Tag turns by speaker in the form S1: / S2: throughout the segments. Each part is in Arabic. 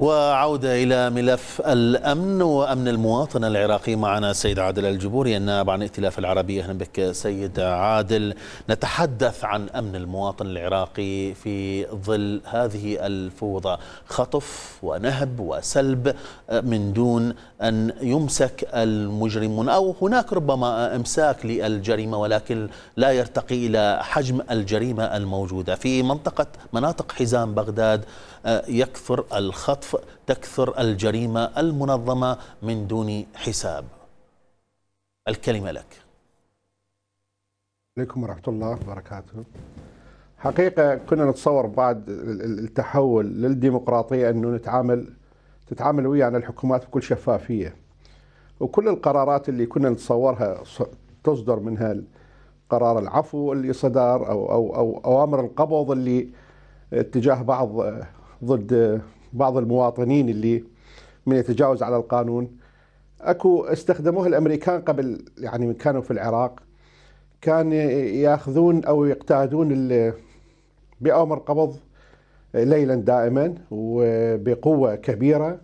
S1: وعودة إلى ملف الأمن وأمن المواطن العراقي معنا السيد عادل الجبوري النائب عن ائتلاف العربية أهلا بك سيد عادل نتحدث عن أمن المواطن العراقي في ظل هذه الفوضى خطف ونهب وسلب من دون أن يمسك المجرمون أو هناك ربما إمساك للجريمة ولكن لا يرتقي إلى حجم الجريمة الموجودة في منطقة مناطق حزام بغداد آه، يكثر الخطف القطف تكثر الجريمة المنظمة من دون حساب الكلمة لك
S2: عليكم ورحمة الله وبركاته حقيقة كنا نتصور بعد التحول للديمقراطية أنه نتعامل تتعامل ويانا الحكومات بكل شفافية وكل القرارات اللي كنا نتصورها تصدر منها قرار العفو اللي صدر أو, أو, أو أوامر القبض اللي اتجاه بعض ضد بعض المواطنين اللي من يتجاوز على القانون اكو استخدموه الامريكان قبل يعني من كانوا في العراق كان ياخذون او يقتادون بامر قبض ليلا دائما وبقوه كبيره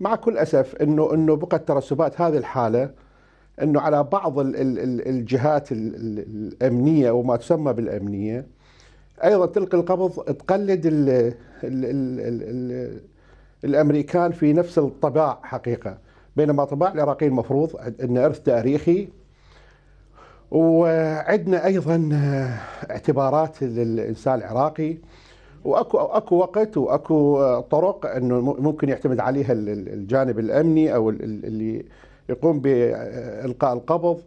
S2: مع كل اسف انه انه بقت ترسبات هذه الحاله انه على بعض الجهات الامنيه وما تسمى بالامنيه ايضا تلقي القبض تقلد الـ الـ الـ الـ الـ الامريكان في نفس الطباع حقيقه بينما طباع العراقيين المفروض ان ارث تاريخي وعندنا ايضا اعتبارات للانسان العراقي واكو اكو وقت واكو طرق انه ممكن يعتمد عليها الجانب الامني او اللي يقوم بالقاء القبض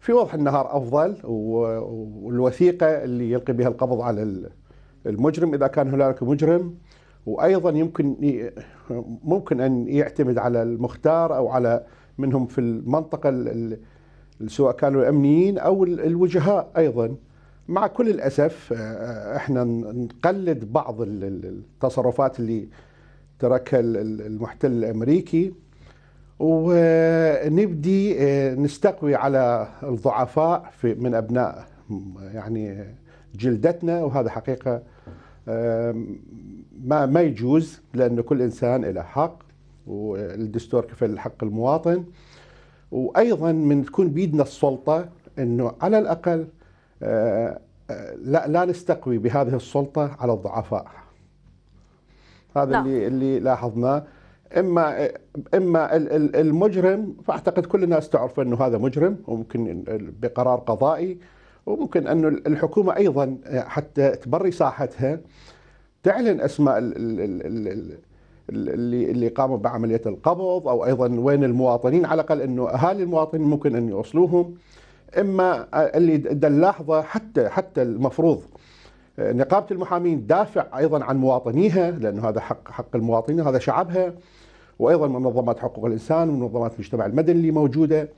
S2: في وضح النهار افضل والوثيقه اللي يلقي بها القبض على المجرم اذا كان هنالك مجرم وايضا يمكن ممكن ان يعتمد على المختار او على منهم في المنطقه سواء كانوا الامنيين او الوجهاء ايضا مع كل الاسف آه، آه، احنا نقلد بعض التصرفات اللي تركها المحتل الامريكي ونبدي آه، نستقوي على الضعفاء في من أبناء يعني جلدتنا وهذا حقيقة آه، ما ما يجوز لانه كل إنسان له حق والدستور كفل حق المواطن وأيضا من تكون بيدنا السلطة أنه على الأقل آه، لا لا نستقوي بهذه السلطة على الضعفاء هذا لا. نعم. اللي اللي لاحظناه اما اما المجرم فاعتقد كل الناس تعرف انه هذا مجرم وممكن بقرار قضائي وممكن انه الحكومه ايضا حتى تبري ساحتها تعلن اسماء اللي اللي قاموا بعمليه القبض او ايضا وين المواطنين على الاقل انه اهالي المواطنين ممكن ان يوصلوهم اما اللي اللحظه حتى حتى المفروض نقابه المحامين تدافع ايضا عن مواطنيها لانه هذا حق حق المواطنين هذا شعبها وايضا منظمات حقوق الانسان ومنظمات المجتمع المدني اللي موجوده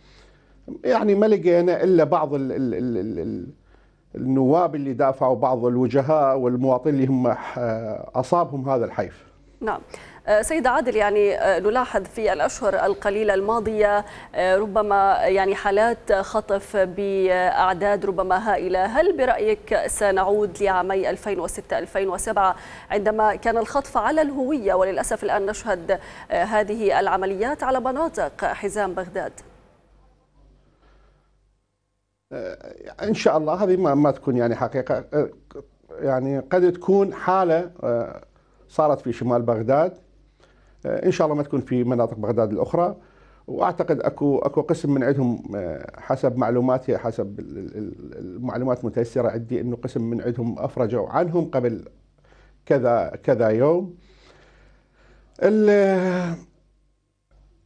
S2: يعني ما لقينا الا بعض ال ال ال الـ النواب اللي دافعوا بعض الوجهاء والمواطنين اللي هم آه، اصابهم هذا الحيف.
S1: نعم آه، سيد عادل يعني آه، نلاحظ في الأشهر القليلة الماضية آه، ربما يعني حالات خطف بأعداد ربما هائلة هل برأيك سنعود لعامي 2006-2007 عندما كان الخطف على الهوية وللأسف الآن نشهد هذه العمليات على مناطق حزام بغداد
S2: ان شاء الله هذه ما, ما تكون يعني حقيقه يعني قد تكون حاله صارت في شمال بغداد آه، ان شاء الله ما تكون في مناطق بغداد الاخرى واعتقد اكو اكو قسم من عندهم آه، حسب معلوماتي حسب المعلومات المتيسره عندي انه قسم من عندهم افرجوا عنهم قبل كذا كذا يوم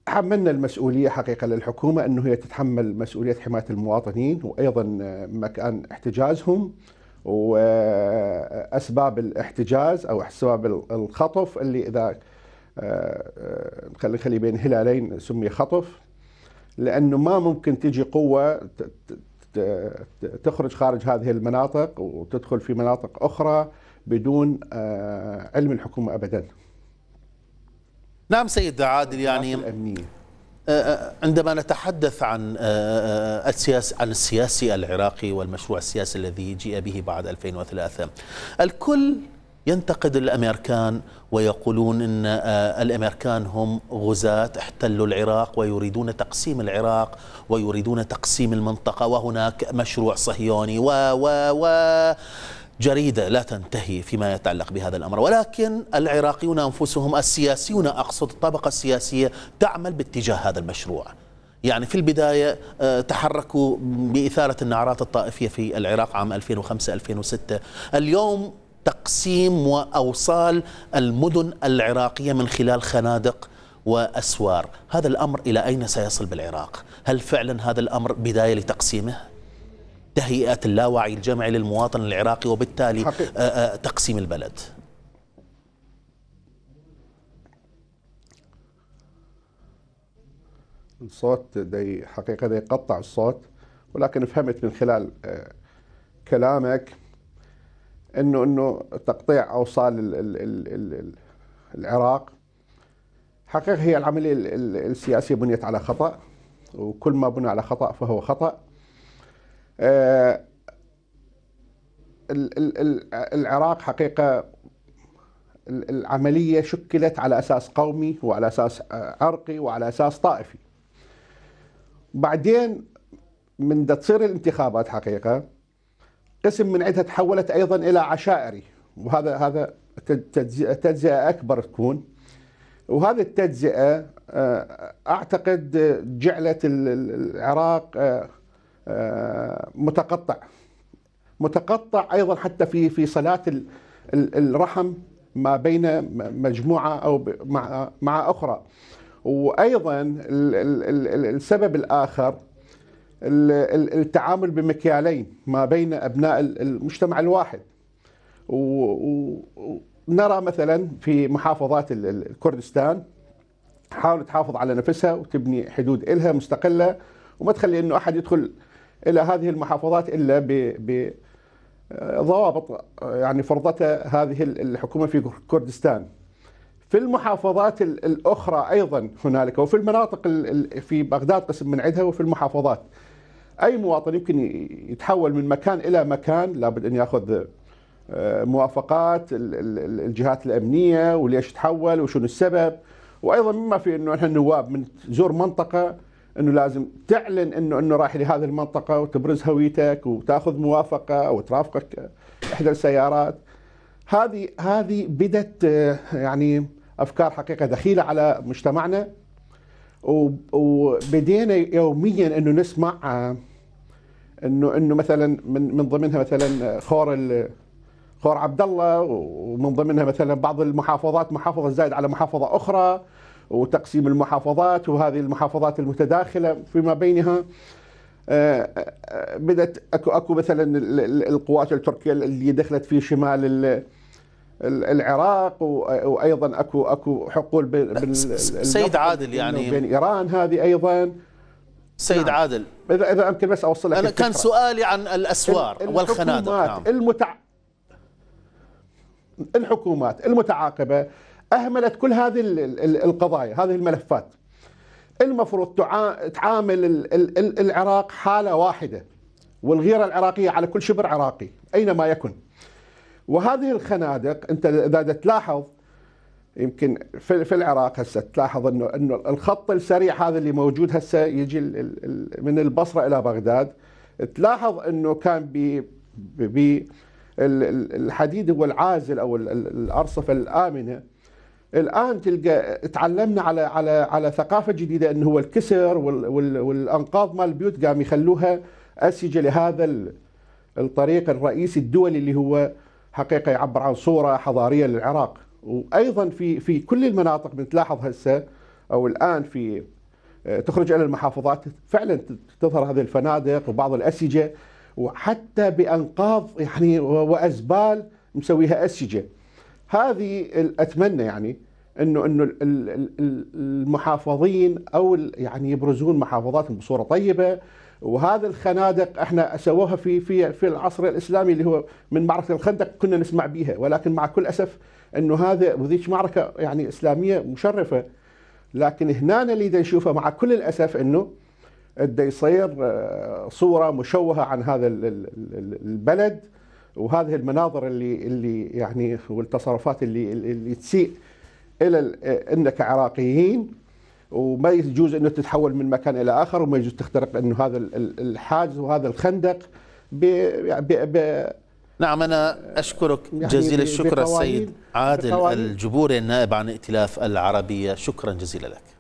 S2: حملنا المسؤوليه حقيقه للحكومه انه هي تتحمل مسؤوليه حمايه المواطنين وايضا آه، مكان احتجازهم واسباب الاحتجاز او اسباب الخطف اللي اذا خلي خلي بين هلالين سمي خطف لانه ما ممكن تجي قوه تخرج خارج هذه المناطق وتدخل في مناطق اخرى بدون آه، علم الحكومه ابدا.
S1: نعم سيد عادل يعني الأمنية. آه، آه، عندما نتحدث عن السياس عن السياسي العراقي والمشروع السياسي الذي جيء به بعد 2003 الكل ينتقد الامريكان ويقولون ان آه، الامريكان هم غزاة احتلوا العراق ويريدون تقسيم العراق ويريدون تقسيم المنطقه وهناك مشروع صهيوني و و و جريدة لا تنتهي فيما يتعلق بهذا الأمر ولكن العراقيون أنفسهم السياسيون أقصد الطبقة السياسية تعمل باتجاه هذا المشروع يعني في البداية آه، تحركوا بإثارة النعرات الطائفية في العراق عام 2005-2006 اليوم تقسيم واوصال المدن العراقيه من خلال خنادق واسوار، هذا الامر الى اين سيصل بالعراق؟ هل فعلا هذا الامر بدايه لتقسيمه؟ تهيئه اللاوعي الجمعي للمواطن العراقي وبالتالي آه، آه، تقسيم البلد. الصوت دي حقيقه
S2: دي يقطع الصوت ولكن فهمت من خلال آه، كلامك انه انه تقطيع اوصال ال ال ال الـ العراق حقيقة هي العملية السياسية بنيت على خطأ وكل ما بنى على خطأ فهو خطأ آه، العراق حقيقة العملية شكلت على أساس قومي وعلى أساس عرقي وعلى أساس طائفي بعدين من تصير الانتخابات حقيقة قسم من عندها تحولت ايضا الى عشائري وهذا هذا تجزئه اكبر تكون وهذه التجزئه آه، اعتقد جعلت العراق آه، آه، متقطع متقطع ايضا حتى في في صلاه الرحم ما بين مجموعه او مع مع اخرى وايضا السبب الاخر التعامل بمكيالين ما بين ابناء المجتمع الواحد ونرى مثلا في محافظات كردستان حاول تحافظ على نفسها وتبني حدود إلها مستقلة وما تخلي أنه أحد يدخل إلى هذه المحافظات إلا بضوابط يعني فرضتها هذه الحكومة في كردستان في المحافظات الأخرى أيضا هنالك وفي المناطق في بغداد قسم من عدها وفي المحافظات اي مواطن يمكن يتحول من مكان الى مكان لابد ان ياخذ آه، موافقات الجهات الامنيه وليش تحول وشنو السبب وايضا مما في انه احنا النواب من تزور منطقه انه لازم تعلن انه انه رايح لهذه المنطقه وتبرز هويتك وتاخذ موافقه او ترافقك احدى السيارات هذه هذه بدت آه، يعني افكار حقيقه دخيله على مجتمعنا وبدينا يوميا انه نسمع آه، انه انه مثلا من من ضمنها مثلا خور خور عبد الله ومن ضمنها مثلا بعض المحافظات محافظه زايد على محافظه اخرى وتقسيم المحافظات وهذه المحافظات المتداخله فيما بينها آه، آه، بدات اكو اكو مثلا القوات التركيه اللي دخلت في شمال العراق وايضا اكو اكو
S1: حقول بين سيد عادل يعني بين ايران هذه ايضا سيد نعم. عادل اذا اذا يمكن بس اوصل لك انا الفكرة. كان سؤالي عن الاسوار والخنادق نعم.
S2: المتع... الحكومات المتعاقبه اهملت كل هذه القضايا هذه الملفات المفروض تعامل العراق حاله واحده والغيره العراقيه على كل شبر عراقي اينما يكن وهذه الخنادق انت اذا تلاحظ يمكن في, في العراق هسه تلاحظ انه انه الخط السريع هذا اللي موجود هسه يجي من البصره الى بغداد تلاحظ انه كان ب الحديد هو العازل او الارصفه الامنه الان تلقى تعلمنا على على على ثقافه جديده انه هو الكسر والانقاض مال البيوت قام يخلوها اسجه لهذا الطريق الرئيسي الدولي اللي هو حقيقه يعبر عن صوره حضاريه للعراق وايضا في في كل المناطق بنتلاحظ هسه او الان في آه، تخرج الى المحافظات فعلا تظهر هذه الفنادق وبعض الاسجه وحتى بانقاض يعني وازبال مسويها اسجه هذه اتمنى يعني انه انه المحافظين او يعني يبرزون محافظاتهم بصوره طيبه وهذا الخنادق احنا سووها في في في العصر الاسلامي اللي هو من معركه الخندق كنا نسمع بها ولكن مع كل اسف انه هذا وذيك معركه يعني اسلاميه مشرفه لكن هنا اللي دا نشوفه مع كل الاسف انه دا يصير آه، صوره مشوهه عن هذا البلد وهذه المناظر اللي اللي يعني والتصرفات اللي اللي تسيء الى ان كعراقيين وما يجوز انه تتحول من مكان الى اخر وما يجوز تخترق انه هذا الحاجز وهذا الخندق يعني ب ب نعم انا
S1: اشكرك يعني جزيل الشكر السيد عادل الجبوري النائب عن ائتلاف العربيه شكرا جزيلا لك